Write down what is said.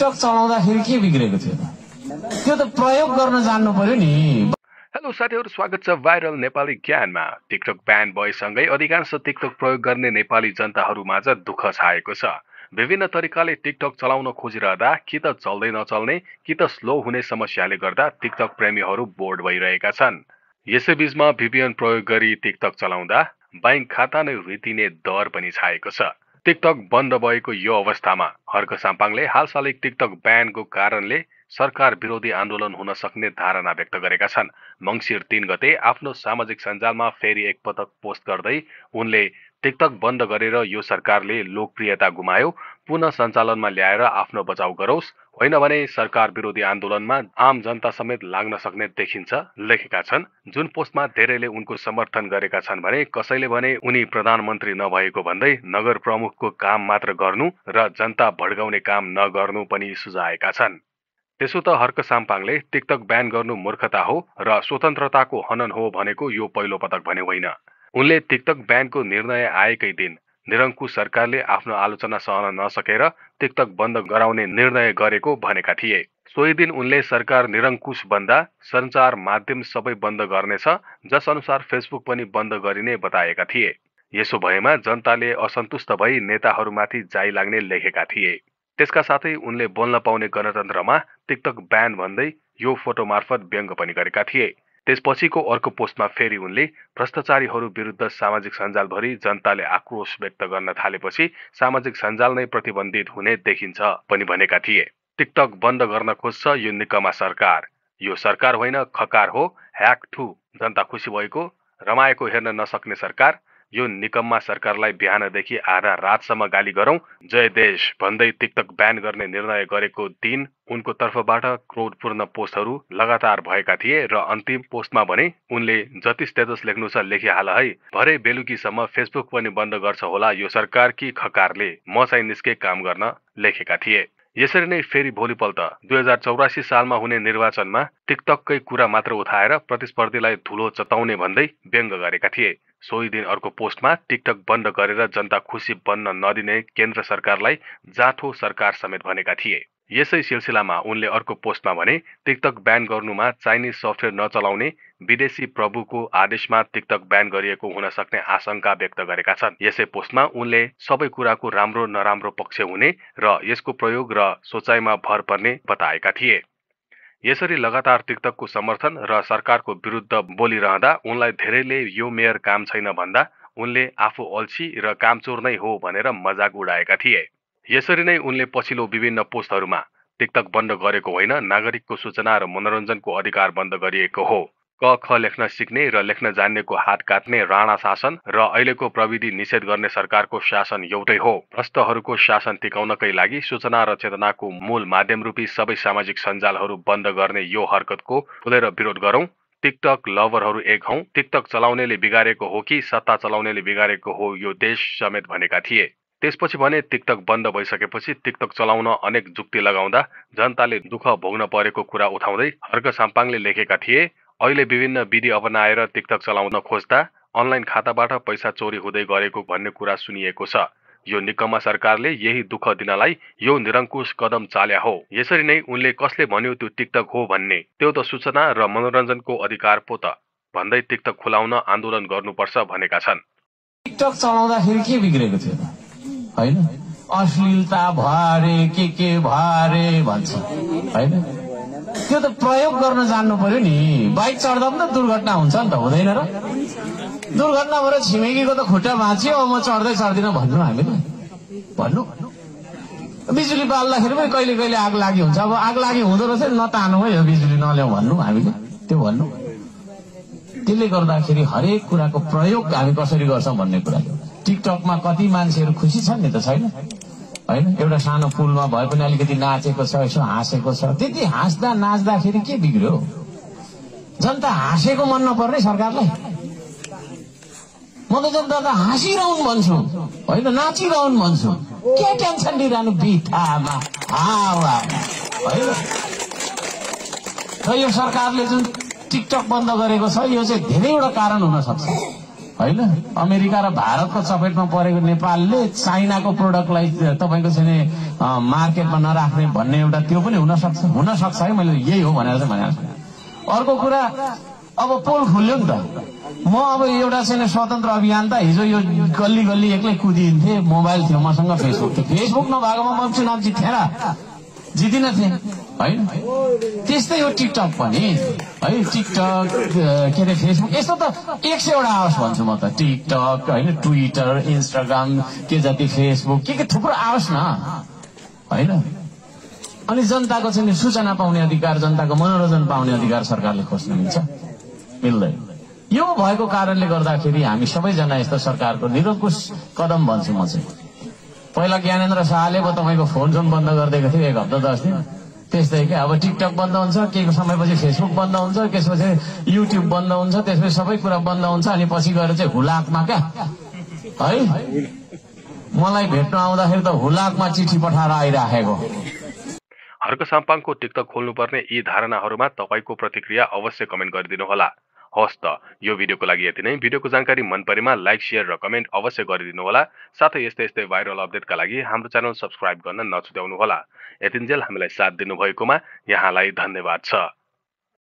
TikTok चलाउँदाखेरि के बिग्रेको थियो त त्यो त प्रयोग गर्न जान्नु पर्यो नि हेलो साथीहरू स्वागत छ भाइरल नेपाली ज्ञानमा टिकटक ब्यान भएसँगै अधिकांश टिकटक प्रयोग गर्ने नेपाली जनताहरूमाझ दुःख छाएको छ विभिन्न तरिकाले टिकटक चलाउन खोजिरहँदा कि त चल्दै नचल्ने कि त स्लो हुने समस्याले गर्दा टिकटक प्रेमीहरू बोर्ड भइरहेका छन् यसैबीचमा भिपिएन प्रयोग गरी टिकटक चलाउँदा ब्याङ्क खाता नै रितिने दर पनि छाएको छ टिकटक बन्द भएको यो अवस्थामा हर्क साम्पाङले हालसालै टिकटक ब्यानको कारणले सरकार विरोधी आन्दोलन हुन सक्ने धारणा व्यक्त गरेका छन् मङ्सिर तीन गते आफ्नो सामाजिक सञ्जालमा फेरि एकपटक पोस्ट गर्दै उनले टिकटक बन्द गरेर यो सरकारले लोकप्रियता गुमायो पुनः सञ्चालनमा ल्याएर आफ्नो बचाउ गरोस् होइन भने सरकार विरोधी आन्दोलनमा आम जनता समेत लाग्न सक्ने देखिन्छ लेखेका छन् जुन पोस्टमा धेरैले उनको समर्थन गरेका छन् भने कसैले भने उनी प्रधानमन्त्री नभएको भन्दै नगर प्रमुखको काम मात्र गर्नु र जनता भड्काउने काम नगर्नु पनि सुझाएका छन् त्यसो त हर्क साम्पाङले टिकटक ब्यान गर्नु मूर्खता हो र स्वतन्त्रताको हनन हो भनेको यो पहिलो पटक भने होइन उनले टिकटक ब्यानको निर्णय आएकै दिन निरङ्कुश सरकारले आफ्नो आलोचना सहन नसकेर टिकटक बन्द गराउने निर्णय गरेको भनेका थिए सोही दिन उनले सरकार निरङ्कुश बन्दा सञ्चार माध्यम सबै बन्द गर्नेछ जसअनुसार फेसबुक पनि बन्द गरिने बताएका थिए यसो भएमा जनताले असन्तुष्ट भई नेताहरूमाथि जाइ लाग्ने लेखेका थिए त्यसका साथै उनले बोल्न पाउने गणतन्त्रमा टिकटक ब्यान भन्दै यो फोटो मार्फत व्यङ्ग पनि गरेका थिए त्यसपछिको अर्को पोस्टमा फेरि उनले भ्रष्टाचारीहरू विरुद्ध सामाजिक सञ्जालभरि जनताले आक्रोश व्यक्त गर्न थालेपछि सामाजिक सञ्जाल नै प्रतिबन्धित हुने देखिन्छ पनि भनेका थिए टिकटक बन्द गर्न खोज्छ यो निकमा सरकार यो सरकार होइन खकार हो ह्याक ठु जनता खुसी भएको रमाएको हेर्न नसक्ने सरकार यो निकम्मा सरकारलाई बिहानदेखि आधा रातसम्म गाली गरौं जय देश भन्दै टिकटक ब्यान गर्ने निर्णय गरेको दिन उनको तर्फबाट क्रोधपूर्ण पोस्टहरू लगातार भएका थिए र अन्तिम पोस्टमा भने उनले जति स्टेटस लेख्नु छ लेखिहाल है भरे बेलुकीसम्म फेसबुक पनि बन्द गर्छ होला यो सरकार कि खकारले म चाहिँ निस्के काम गर्न लेखेका थिए यसरी नै फेरि भोलिपल्ट दुई हजार चौरासी सालमा हुने निर्वाचनमा टिकटकै कुरा मात्र उठाएर प्रतिस्पर्धीलाई धुलो चताउने भन्दै व्यङ्ग गरेका थिए सोही दिन अर्को पोस्टमा टिकटक बन्द गरेर जनता खुसी बन्न नदिने केन्द्र सरकारलाई जाठो सरकार समेत भनेका थिए यसै सिलसिलामा उनले अर्को पोस्टमा भने टिकटक ब्यान गर्नुमा चाइनिज सफ्टवेयर नचलाउने विदेशी प्रभुको आदेशमा टिकटक ब्यान गरिएको हुन सक्ने आशंका व्यक्त गरेका छन् यसै पोस्टमा उनले सबै कुराको राम्रो नराम्रो पक्ष हुने र यसको प्रयोग र सोचाइमा भर पर्ने बताएका थिए यसरी लगातार टिकटकको समर्थन र सरकारको विरुद्ध बोलिरहँदा उनलाई धेरैले यो मेयर काम छैन भन्दा उनले आफू अल्छी र कामचोर नै हो भनेर मजाक उडाएका थिए यसरी नै उनले पछिल्लो विभिन्न पोस्टहरूमा टिकटक बन्द गरेको होइन नागरिकको सूचना र मनोरञ्जनको अधिकार बन्द गरिएको हो क ख लेख्न सिक्ने र लेख्न जान्नेको हात काट्ने राणा शासन र अहिलेको प्रविधि निषेध गर्ने सरकारको शासन एउटै हो भ्रष्टहरूको शासन टिकाउनकै लागि सूचना र चेतनाको मूल माध्यम रूपी सबै सामाजिक सञ्जालहरू बन्द गर्ने यो हरकतको खुलेर विरोध गरौं टिकटक लभरहरू एक हौ टिकटक चलाउनेले बिगारेको हो कि सत्ता चलाउनेले बिगारेको हो यो देश समेत भनेका थिए त्यसपछि भने टिकटक बन्द भइसकेपछि टिकटक चलाउन अनेक जुक्ति लगाउँदा जनताले दुःख भोग्न परेको कुरा उठाउँदै हर्क साम्पाङले लेखेका थिए अहिले विभिन्न विधि अपनाएर टिकटक चलाउन खोज्दा अनलाइन खाताबाट पैसा चोरी हुँदै गरेको भन्ने कुरा सुनिएको छ यो निकम्मा सरकारले यही दुःख दिनलाई यो निरङ्कुश कदम चाल्या हो यसरी नै उनले कसले भन्यो त्यो टिकटक हो भन्ने त्यो त सूचना र मनोरञ्जनको अधिकार पो त भन्दै टिकटक खुलाउन आन्दोलन गर्नुपर्छ भनेका छन् टिकटक चलाउँदाखेरि के बिग्रेको थियो होइन अश्लीलता भरे के के भरे भन्छ होइन त्यो त प्रयोग गर्न जान्नु पर्यो नि बाइक चढ्दा पनि त दुर्घटना हुन्छ नि त हुँदैन र दुर्घटना भएर छिमेकीको त खुट्टा भाँच्यो अब म चढ्दै चढ्दिनँ भन्नु हामीले भन्नु बिजुली बाल्दाखेरि पनि कहिले कहिले आग लागि हुन्छ अब आग लागि हुँदो रहेछ नतानु है यो बिजुली नल्याउ भन्नु हामीले त्यो भन्नु त्यसले गर्दाखेरि हरेक कुराको प्रयोग हामी कसरी गर्छौँ भन्ने कुरा टिकटकमा कति मान्छेहरू खुसी छन् नि त छैन होइन एउटा सानो पुलमा भए पनि अलिकति नाचेको छ यसो हाँसेको छ त्यति हाँस्दा नाच्दाखेरि के बिग्रियो जनता हाँसेको मन नपर्ने सरकारलाई म त जनता त हाँसिरहन् भन्छु होइन नाचिरहन् भन्छु के टेन्सन लिइरहनु बिथामा र यो सरकारले जुन टिकटक बन्द गरेको छ यो चाहिँ धेरैवटा कारण हुन सक्छ होइन अमेरिका र भारतको चपेटमा परेको नेपालले चाइनाको प्रोडक्टलाई तपाईँको चाहिँ मार्केटमा नराख्ने भन्ने एउटा त्यो पनि हुन सक्छ हुन सक्छ है मैले यही हो भनेर चाहिँ भनेको छु अर्को कुरा अब पोल खुल्यो नि त म अब एउटा चाहिँ स्वतन्त्र अभियान त हिजो यो गल्ली गल्ली एक्लै कुदिन्थेँ मोबाइल थियो मसँग फेसबुक थियो फेसबुक नभएकोमा म चाहिँ थिएन जितिन थिएँ होइन त्यस्तै हो टिकटक पनि है टिकटक के अरे फेसबुक यस्तो त एक सयवटा आओस् भन्छु म त टिकटक होइन ट्विटर इन्स्टाग्राम के जति फेसबुक के के थुप्रो आओस् न होइन अनि जनताको चाहिँ सूचना पाउने अधिकार जनताको मनोरञ्जन पाउने अधिकार सरकारले खोज्नु मिल्छ मिल्दैन यो भएको कारणले गर्दाखेरि हामी सबैजना यस्तो सरकारको निरङ्कुश कदम भन्छु म चाहिँ पहिला ज्ञानेन्द्र शाहले पो तपाईँको जोन बन्द गरिदिएको थियो एक हप्ता दस दिन त्यस्तै क्या अब टिकटक बन्द हुन्छ केही समयपछि फेसबुक बन्द हुन्छ त्यसपछि युट्युब बन्द हुन्छ त्यसपछि सबै कुरा बन्द हुन्छ अनि पछि गएर चाहिँ हुलाकमा क्या है मलाई भेट्न आउँदाखेरि त हुलाकमा चिठी पठाएर आइराखेको हर्क साम्पाङको टिकटक खोल्नुपर्ने यी धारणाहरूमा तपाईँको प्रतिक्रिया अवश्य कमेन्ट गरिदिनुहोला हवस् त यो भिडियोको लागि यति नै भिडियोको जानकारी मन परेमा लाइक सेयर र कमेन्ट अवश्य गरिदिनुहोला साथै यस्तै यस्तै भाइरल अपडेटका लागि हाम्रो च्यानल सब्सक्राइब गर्न नछुट्याउनुहोला यतिन्जेल हामीलाई साथ दिनुभएकोमा यहाँलाई धन्यवाद छ